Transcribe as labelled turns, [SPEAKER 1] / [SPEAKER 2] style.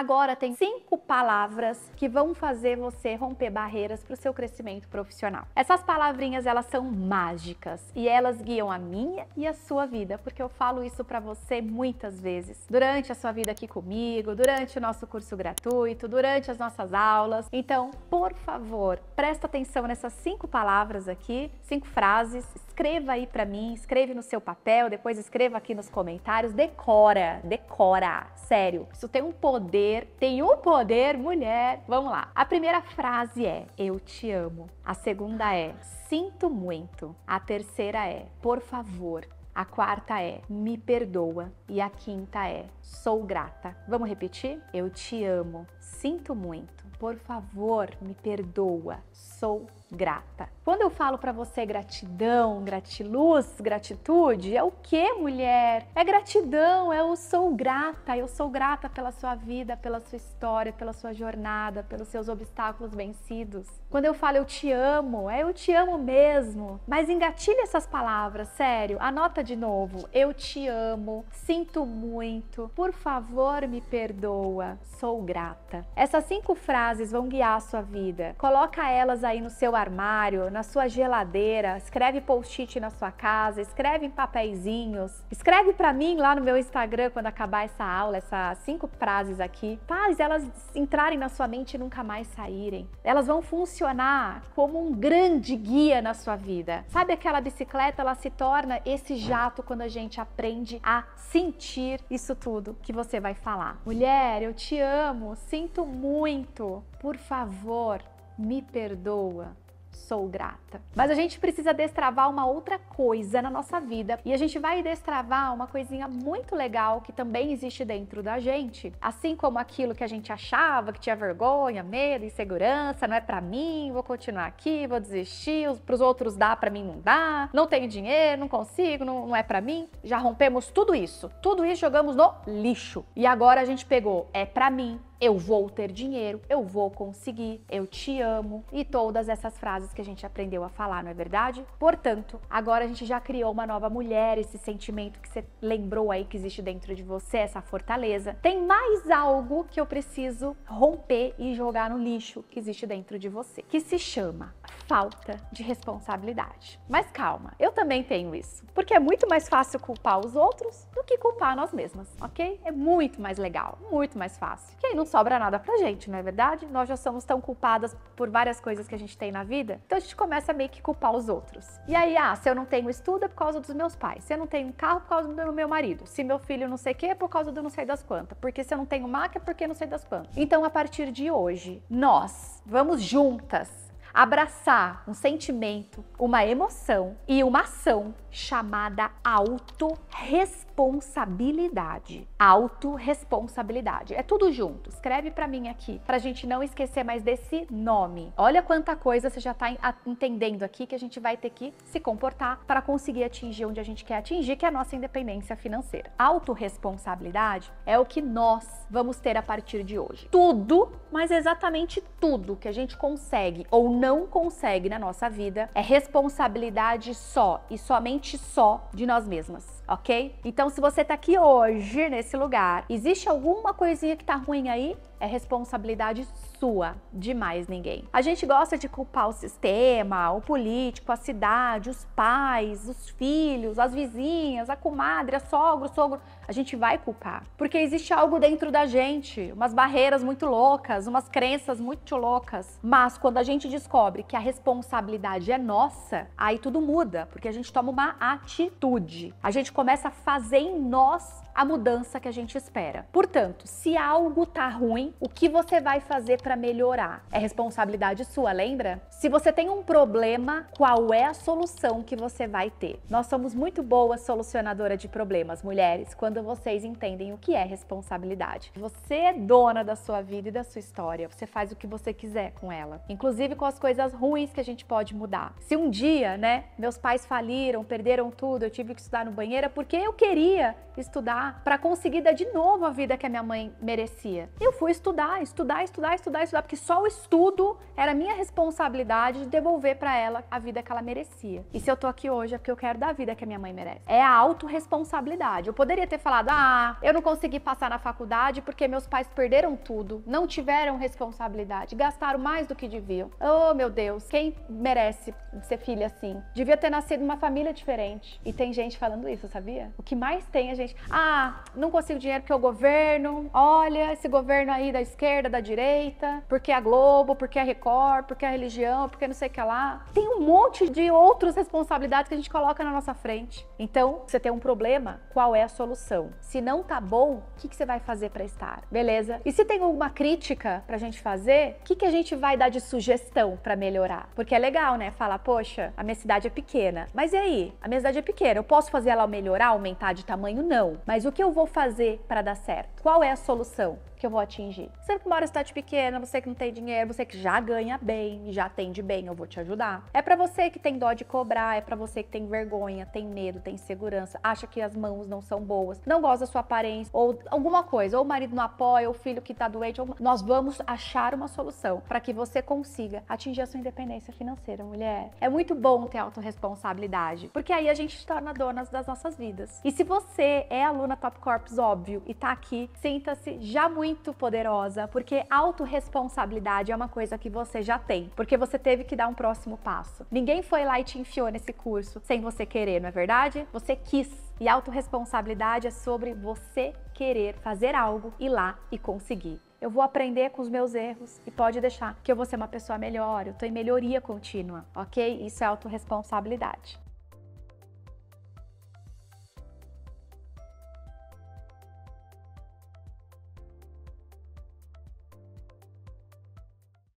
[SPEAKER 1] Agora tem cinco palavras que vão fazer você romper barreiras para o seu crescimento profissional. Essas palavrinhas elas são mágicas e elas guiam a minha e a sua vida, porque eu falo isso para você muitas vezes durante a sua vida aqui comigo, durante o nosso curso gratuito, durante as nossas aulas. Então, por favor, presta atenção nessas cinco palavras aqui, cinco frases escreva aí para mim, escreve no seu papel, depois escreva aqui nos comentários, decora, decora, sério. Isso tem um poder, tem um poder, mulher. Vamos lá. A primeira frase é: eu te amo. A segunda é: sinto muito. A terceira é: por favor, a quarta é me perdoa. E a quinta é sou grata. Vamos repetir? Eu te amo. Sinto muito. Por favor, me perdoa. Sou grata. Quando eu falo para você gratidão, gratiluz, gratitude, é o que, mulher? É gratidão, é eu sou grata, eu sou grata pela sua vida, pela sua história, pela sua jornada, pelos seus obstáculos vencidos. Quando eu falo eu te amo, é eu te amo mesmo. Mas engatilha essas palavras, sério. Anota de novo. Eu te amo, sinto muito, por favor, me perdoa, sou grata. Essas cinco frases vão guiar a sua vida. Coloca elas aí no seu armário, na sua geladeira, escreve post-it na sua casa, escreve em papeizinhos. Escreve para mim lá no meu Instagram quando acabar essa aula, essas cinco frases aqui. Faz elas entrarem na sua mente e nunca mais saírem. Elas vão funcionar como um grande guia na sua vida. Sabe aquela bicicleta, ela se torna esse jato quando a gente aprende a sentir isso tudo que você vai falar. Mulher, eu te amo, sinto muito. Por favor, me perdoa sou grata. Mas a gente precisa destravar uma outra coisa na nossa vida e a gente vai destravar uma coisinha muito legal que também existe dentro da gente, assim como aquilo que a gente achava que tinha vergonha, medo, insegurança, não é para mim, vou continuar aqui, vou desistir, para os outros dá, para mim não dá, não tenho dinheiro, não consigo, não, não é para mim. Já rompemos tudo isso, tudo isso jogamos no lixo e agora a gente pegou é para mim, eu vou ter dinheiro, eu vou conseguir, eu te amo e todas essas frases que a gente aprendeu a falar, não é verdade? Portanto, agora a gente já criou uma nova mulher, esse sentimento que você lembrou aí que existe dentro de você, essa fortaleza. Tem mais algo que eu preciso romper e jogar no lixo que existe dentro de você, que se chama falta de responsabilidade. Mas calma, eu também tenho isso, porque é muito mais fácil culpar os outros do que culpar nós mesmas, ok? É muito mais legal, muito mais fácil. Que aí não sobra nada pra gente, não é verdade? Nós já somos tão culpadas por várias coisas que a gente tem na vida, então a gente começa a meio que culpar os outros. E aí, ah, se eu não tenho estudo é por causa dos meus pais, se eu não tenho carro é por causa do meu marido, se meu filho não sei o que é por causa do não sei das quantas, porque se eu não tenho máquina é porque não sei das quantas. Então, a partir de hoje, nós vamos juntas abraçar um sentimento, uma emoção e uma ação chamada autorresponsabilidade. Autorresponsabilidade. É tudo junto. Escreve para mim aqui, pra gente não esquecer mais desse nome. Olha quanta coisa você já tá entendendo aqui que a gente vai ter que se comportar para conseguir atingir onde a gente quer atingir, que é a nossa independência financeira. Autorresponsabilidade é o que nós vamos ter a partir de hoje. Tudo, mas exatamente tudo que a gente consegue ou não consegue na nossa vida é responsabilidade só e somente somente só de nós mesmas, ok? Então, se você tá aqui hoje, nesse lugar, existe alguma coisinha que tá ruim aí? é responsabilidade sua, de mais ninguém. A gente gosta de culpar o sistema, o político, a cidade, os pais, os filhos, as vizinhas, a comadre, a sogra, o sogro. A gente vai culpar, porque existe algo dentro da gente, umas barreiras muito loucas, umas crenças muito loucas. Mas quando a gente descobre que a responsabilidade é nossa, aí tudo muda, porque a gente toma uma atitude. A gente começa a fazer em nós a mudança que a gente espera. Portanto, se algo tá ruim, o que você vai fazer para melhorar? É responsabilidade sua, lembra? Se você tem um problema, qual é a solução que você vai ter? Nós somos muito boas solucionadoras de problemas, mulheres, quando vocês entendem o que é responsabilidade. Você é dona da sua vida e da sua história. Você faz o que você quiser com ela, inclusive com as coisas ruins que a gente pode mudar. Se um dia, né, meus pais faliram, perderam tudo, eu tive que estudar no banheiro é porque eu queria estudar para conseguir dar de novo a vida que a minha mãe merecia. Eu fui estudar, estudar, estudar, estudar, estudar, porque só o estudo era minha responsabilidade de devolver para ela a vida que ela merecia. E se eu tô aqui hoje é porque eu quero dar a vida que a minha mãe merece. É a autorresponsabilidade. Eu poderia ter falado: "Ah, eu não consegui passar na faculdade porque meus pais perderam tudo, não tiveram responsabilidade, gastaram mais do que deviam". Oh, meu Deus, quem merece ser filha assim? Devia ter nascido uma família diferente. E tem gente falando isso, sabia? O que mais tem a é gente: "Ah, não consigo dinheiro porque o governo, olha esse governo aí da esquerda, da direita, porque é a Globo, porque é a Record, porque é a religião, porque não sei o que lá. Tem um monte de outras responsabilidades que a gente coloca na nossa frente. Então, você tem um problema, qual é a solução? Se não tá bom, o que, que você vai fazer para estar? Beleza? E se tem alguma crítica pra gente fazer, o que, que a gente vai dar de sugestão para melhorar? Porque é legal, né? Falar, poxa, a minha cidade é pequena. Mas e aí? A minha cidade é pequena, eu posso fazer ela melhorar, aumentar de tamanho? Não. Mas o que eu vou fazer para dar certo? Qual é a solução? que eu vou atingir. você que mora em cidade pequena, você que não tem dinheiro, você que já ganha bem, já atende bem, eu vou te ajudar. É para você que tem dó de cobrar, é para você que tem vergonha, tem medo, tem insegurança, acha que as mãos não são boas, não gosta da sua aparência ou alguma coisa, ou o marido não apoia, ou o filho que tá doente, ou... nós vamos achar uma solução para que você consiga atingir a sua independência financeira, mulher. É muito bom ter autorresponsabilidade, porque aí a gente se torna donas das nossas vidas. E se você é aluna Top Corps, óbvio, e tá aqui, sinta-se já muito muito poderosa, porque autorresponsabilidade é uma coisa que você já tem, porque você teve que dar um próximo passo. Ninguém foi lá e te enfiou nesse curso sem você querer, não é verdade? Você quis. E autorresponsabilidade é sobre você querer fazer algo, e lá e conseguir. Eu vou aprender com os meus erros e pode deixar que eu vou ser uma pessoa melhor, eu estou em melhoria contínua, ok? Isso é autorresponsabilidade.